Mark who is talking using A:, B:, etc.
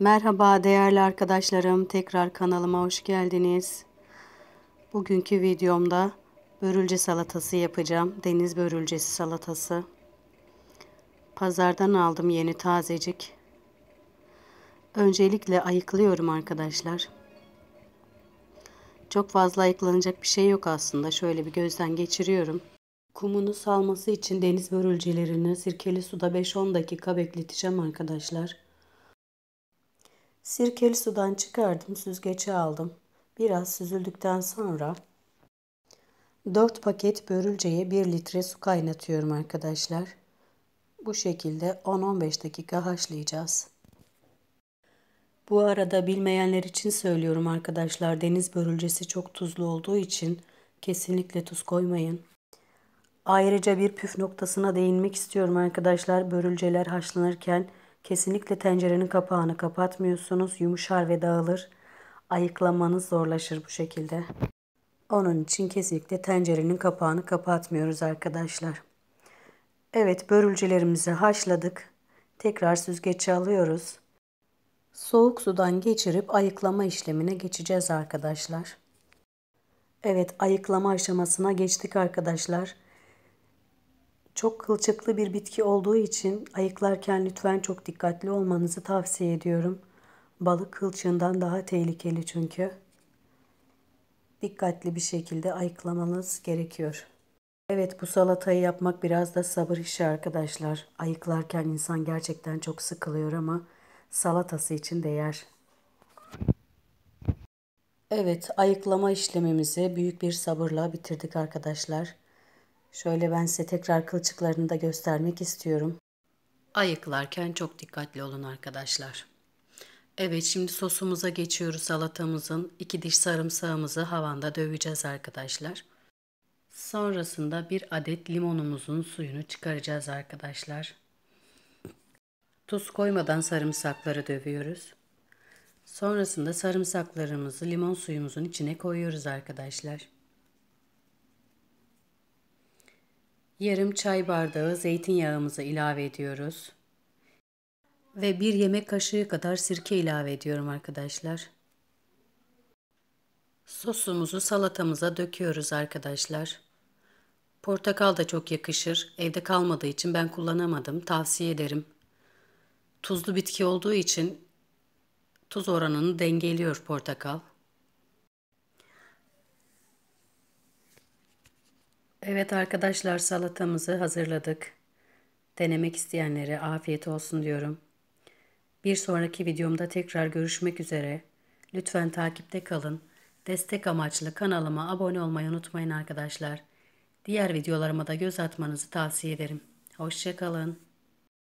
A: Merhaba değerli arkadaşlarım. Tekrar kanalıma hoş geldiniz. Bugünkü videomda börülce salatası yapacağım. Deniz börülcesi salatası. Pazardan aldım yeni tazecik. Öncelikle ayıklıyorum arkadaşlar. Çok fazla ayıklanacak bir şey yok aslında. Şöyle bir gözden geçiriyorum. Kumunu salması için deniz börülcelerini sirkeli suda 5-10 dakika bekleteceğim arkadaşlar. Sirkeli sudan çıkardım, süzgece aldım. Biraz süzüldükten sonra 4 paket börülceye 1 litre su kaynatıyorum arkadaşlar. Bu şekilde 10-15 dakika haşlayacağız. Bu arada bilmeyenler için söylüyorum arkadaşlar. Deniz börülcesi çok tuzlu olduğu için kesinlikle tuz koymayın. Ayrıca bir püf noktasına değinmek istiyorum arkadaşlar. Börülceler haşlanırken Kesinlikle tencerenin kapağını kapatmıyorsunuz. Yumuşar ve dağılır. Ayıklamanız zorlaşır bu şekilde. Onun için kesinlikle tencerenin kapağını kapatmıyoruz arkadaşlar. Evet börülcelerimizi haşladık. Tekrar süzgeçe alıyoruz. Soğuk sudan geçirip ayıklama işlemine geçeceğiz arkadaşlar. Evet ayıklama aşamasına geçtik arkadaşlar. Çok kılçıklı bir bitki olduğu için ayıklarken lütfen çok dikkatli olmanızı tavsiye ediyorum. Balık kılçığından daha tehlikeli çünkü. Dikkatli bir şekilde ayıklamanız gerekiyor. Evet bu salatayı yapmak biraz da sabır işi arkadaşlar. Ayıklarken insan gerçekten çok sıkılıyor ama salatası için değer. Evet ayıklama işlemimizi büyük bir sabırla bitirdik arkadaşlar. Şöyle ben size tekrar kılçıklarını da göstermek istiyorum. Ayıklarken çok dikkatli olun arkadaşlar. Evet şimdi sosumuza geçiyoruz salatamızın. iki diş sarımsağımızı havanda döveceğiz arkadaşlar. Sonrasında bir adet limonumuzun suyunu çıkaracağız arkadaşlar. Tuz koymadan sarımsakları dövüyoruz. Sonrasında sarımsaklarımızı limon suyumuzun içine koyuyoruz arkadaşlar. Yarım çay bardağı zeytinyağımızı ilave ediyoruz. Ve bir yemek kaşığı kadar sirke ilave ediyorum arkadaşlar. Sosumuzu salatamıza döküyoruz arkadaşlar. Portakal da çok yakışır. Evde kalmadığı için ben kullanamadım. Tavsiye ederim. Tuzlu bitki olduğu için tuz oranını dengeliyor portakal. Evet arkadaşlar salatamızı hazırladık. Denemek isteyenlere afiyet olsun diyorum. Bir sonraki videomda tekrar görüşmek üzere. Lütfen takipte kalın. Destek amaçlı kanalıma abone olmayı unutmayın arkadaşlar. Diğer videolarıma da göz atmanızı tavsiye ederim. Hoşçakalın.